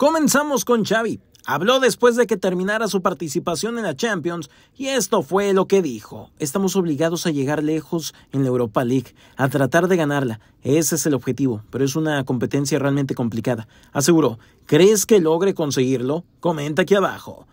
Comenzamos con Xavi. Habló después de que terminara su participación en la Champions y esto fue lo que dijo. Estamos obligados a llegar lejos en la Europa League, a tratar de ganarla. Ese es el objetivo, pero es una competencia realmente complicada. Aseguró, ¿crees que logre conseguirlo? Comenta aquí abajo.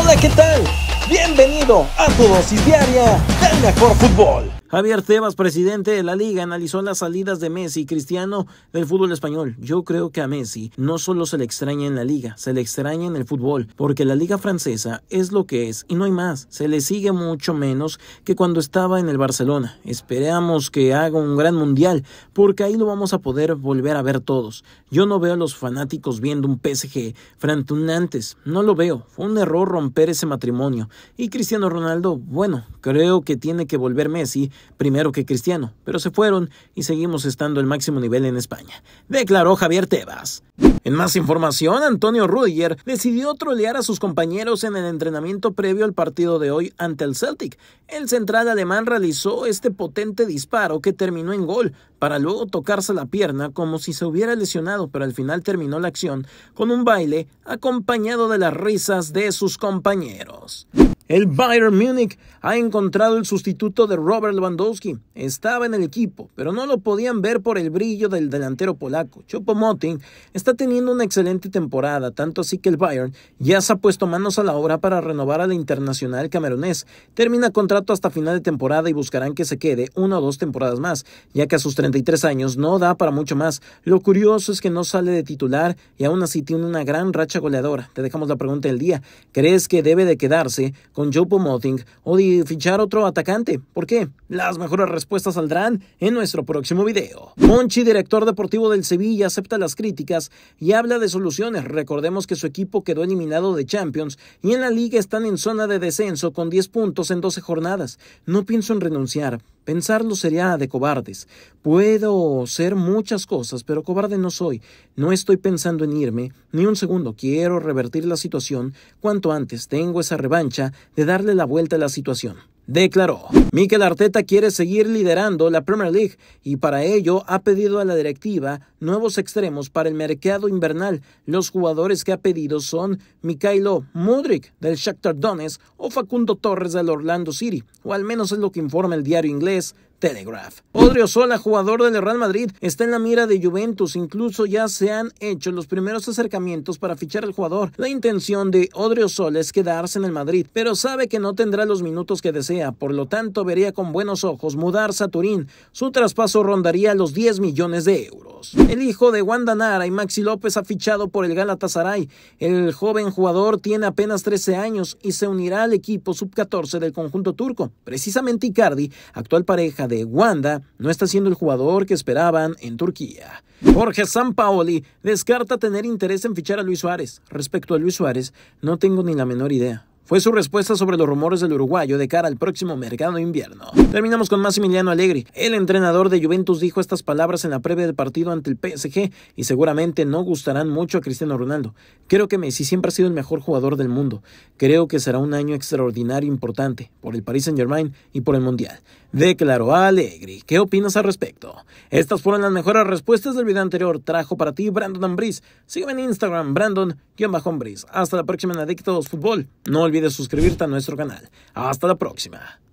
Hola, ¿qué tal? Bienvenido a tu dosis diaria del mejor fútbol. Javier Tebas, presidente de la liga, analizó las salidas de Messi y Cristiano del fútbol español. Yo creo que a Messi no solo se le extraña en la liga, se le extraña en el fútbol, porque la liga francesa es lo que es y no hay más. Se le sigue mucho menos que cuando estaba en el Barcelona. Esperamos que haga un gran mundial, porque ahí lo vamos a poder volver a ver todos. Yo no veo a los fanáticos viendo un PSG frantunantes, no lo veo. Fue un error romper ese matrimonio. Y Cristiano Ronaldo, bueno, creo que tiene que volver Messi primero que Cristiano, pero se fueron y seguimos estando al máximo nivel en España, declaró Javier Tebas. En más información, Antonio Rudiger decidió trolear a sus compañeros en el entrenamiento previo al partido de hoy ante el Celtic. El central alemán realizó este potente disparo que terminó en gol, para luego tocarse la pierna como si se hubiera lesionado, pero al final terminó la acción con un baile acompañado de las risas de sus compañeros. El Bayern Múnich ha encontrado el sustituto de Robert Lewandowski. Estaba en el equipo, pero no lo podían ver por el brillo del delantero polaco. Chopomotin está teniendo una excelente temporada, tanto así que el Bayern ya se ha puesto manos a la obra para renovar al internacional camerunés. Termina contrato hasta final de temporada y buscarán que se quede una o dos temporadas más, ya que a sus 33 años no da para mucho más. Lo curioso es que no sale de titular y aún así tiene una gran racha goleadora. Te dejamos la pregunta del día. ¿Crees que debe de quedarse? con Joe Pomoting o de fichar otro atacante. ¿Por qué? Las mejores respuestas saldrán en nuestro próximo video. Monchi, director deportivo del Sevilla, acepta las críticas y habla de soluciones. Recordemos que su equipo quedó eliminado de Champions y en la liga están en zona de descenso con 10 puntos en 12 jornadas. No pienso en renunciar. Pensarlo sería de cobardes. Puedo ser muchas cosas, pero cobarde no soy. No estoy pensando en irme ni un segundo. Quiero revertir la situación cuanto antes. Tengo esa revancha de darle la vuelta a la situación. Declaró, Mikel Arteta quiere seguir liderando la Premier League y para ello ha pedido a la directiva nuevos extremos para el mercado invernal. Los jugadores que ha pedido son Mikhailo Mudrik del Shakhtar Donetsk o Facundo Torres del Orlando City, o al menos es lo que informa el diario inglés Telegraph. Odrio Sola, jugador del Real Madrid, está en la mira de Juventus. Incluso ya se han hecho los primeros acercamientos para fichar al jugador. La intención de Odrio es quedarse en el Madrid, pero sabe que no tendrá los minutos que desea. Por lo tanto, vería con buenos ojos mudarse a Turín. Su traspaso rondaría los 10 millones de euros. El hijo de Wanda Nara y Maxi López ha fichado por el Galatasaray. El joven jugador tiene apenas 13 años y se unirá al equipo sub-14 del conjunto turco. Precisamente Icardi, actual pareja de Wanda, no está siendo el jugador que esperaban en Turquía. Jorge Sampaoli descarta tener interés en fichar a Luis Suárez. Respecto a Luis Suárez, no tengo ni la menor idea. Fue su respuesta sobre los rumores del uruguayo de cara al próximo mercado de invierno. Terminamos con Massimiliano Alegri. El entrenador de Juventus dijo estas palabras en la previa del partido ante el PSG y seguramente no gustarán mucho a Cristiano Ronaldo. Creo que Messi siempre ha sido el mejor jugador del mundo. Creo que será un año extraordinario importante por el Paris Saint-Germain y por el Mundial. Declaró a ¿Qué opinas al respecto? Estas fueron las mejores respuestas del video anterior. Trajo para ti Brandon Ambris. Sígueme en Instagram, Brandon yo bajo Hasta la próxima en Adictos Fútbol. No olvides suscribirte a nuestro canal. Hasta la próxima.